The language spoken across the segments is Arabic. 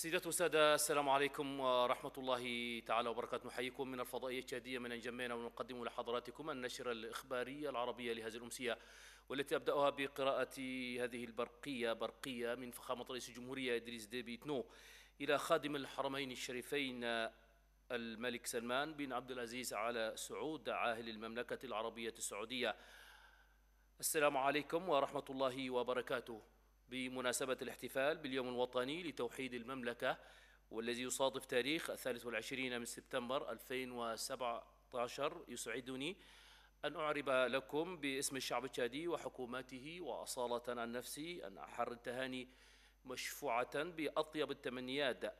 سيدات وسادة السلام عليكم ورحمة الله تعالى وبركاته نحييكم من الفضائية الشهدية من أنجمينا ونقدم لحضراتكم النشرة الإخبارية العربية لهذه الأمسية والتي أبدأها بقراءة هذه البرقية برقية من فخامة رئيس الجمهورية إدريس ديبي تنو إلى خادم الحرمين الشريفين الملك سلمان بن عبد العزيز على سعود عاهل المملكة العربية السعودية السلام عليكم ورحمة الله وبركاته بمناسبة الاحتفال باليوم الوطني لتوحيد المملكة والذي يصادف تاريخ الثالث والعشرين من سبتمبر 2017 يسعدني أن أعرب لكم باسم الشعب التشادي وحكوماته وأصالة عن نفسي أن أحر التهاني مشفوعة بأطيب التمنيات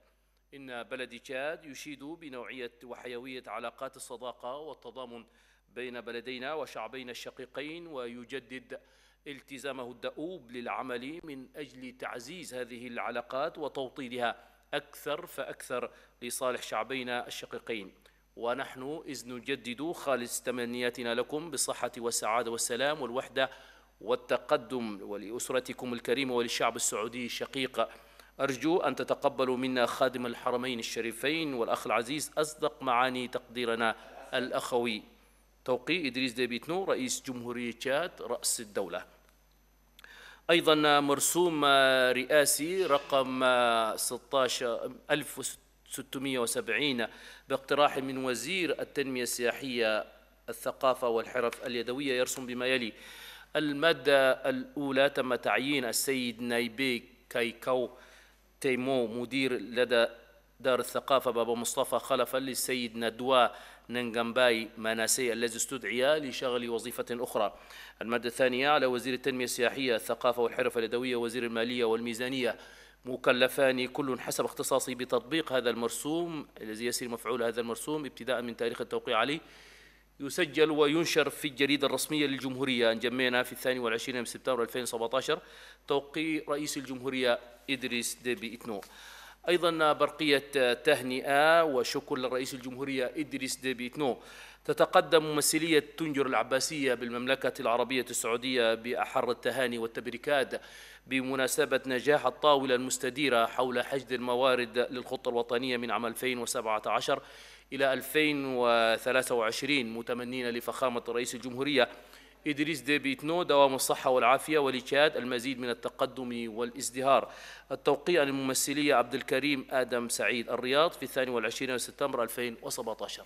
إن بلد تشاد يشيد بنوعية وحيوية علاقات الصداقة والتضامن بين بلدينا وشعبينا الشقيقين ويجدد التزامه الدؤوب للعمل من أجل تعزيز هذه العلاقات وتوطيدها أكثر فأكثر لصالح شعبينا الشقيقين ونحن إذ نجدد خالص تمنياتنا لكم بالصحة والسعادة والسلام والوحدة والتقدم ولأسرتكم الكريمة وللشعب السعودي الشقيق أرجو أن تتقبلوا منا خادم الحرمين الشريفين والأخ العزيز أصدق معاني تقديرنا الأخوي توقيع إدريس ديبيتنو رئيس جمهورية تشاد رأس الدولة أيضا مرسوم رئاسي رقم 16670 باقتراح من وزير التنمية السياحية الثقافة والحرف اليدوية يرسم بما يلي المادة الأولى تم تعيين السيد نايبي كايكو تيمو مدير لدى دار الثقافة بابا مصطفى خلفا للسيد ندوى ننجمباي مناسي الذي استدعي لشغل وظيفة أخرى المادة الثانية على وزير التنمية السياحية الثقافة والحرف اليدوية وزير المالية والميزانية مكلفان كل حسب اختصاصه بتطبيق هذا المرسوم الذي يسير مفعول هذا المرسوم ابتداء من تاريخ التوقيع عليه يسجل وينشر في الجريدة الرسمية للجمهورية جمينا في الثاني والعشرين من سبتمبر 2017 توقيع رئيس الجمهورية إدريس ديبي إتنو أيضا برقية تهنئة وشكر لرئيس الجمهورية إدريس ديبيتنو تتقدم ممثلية تنجر العباسية بالمملكة العربية السعودية بأحر التهاني والتبريكات بمناسبة نجاح الطاولة المستديرة حول حشد الموارد للخطة الوطنية من عام 2017 إلى 2023 متمنين لفخامة رئيس الجمهورية إدريس ديبيتنو دوام الصحة والعافية ولكاد المزيد من التقدم والازدهار التوقيع للممثلية عبد الكريم آدم سعيد الرياض في 22 سبتمبر 2017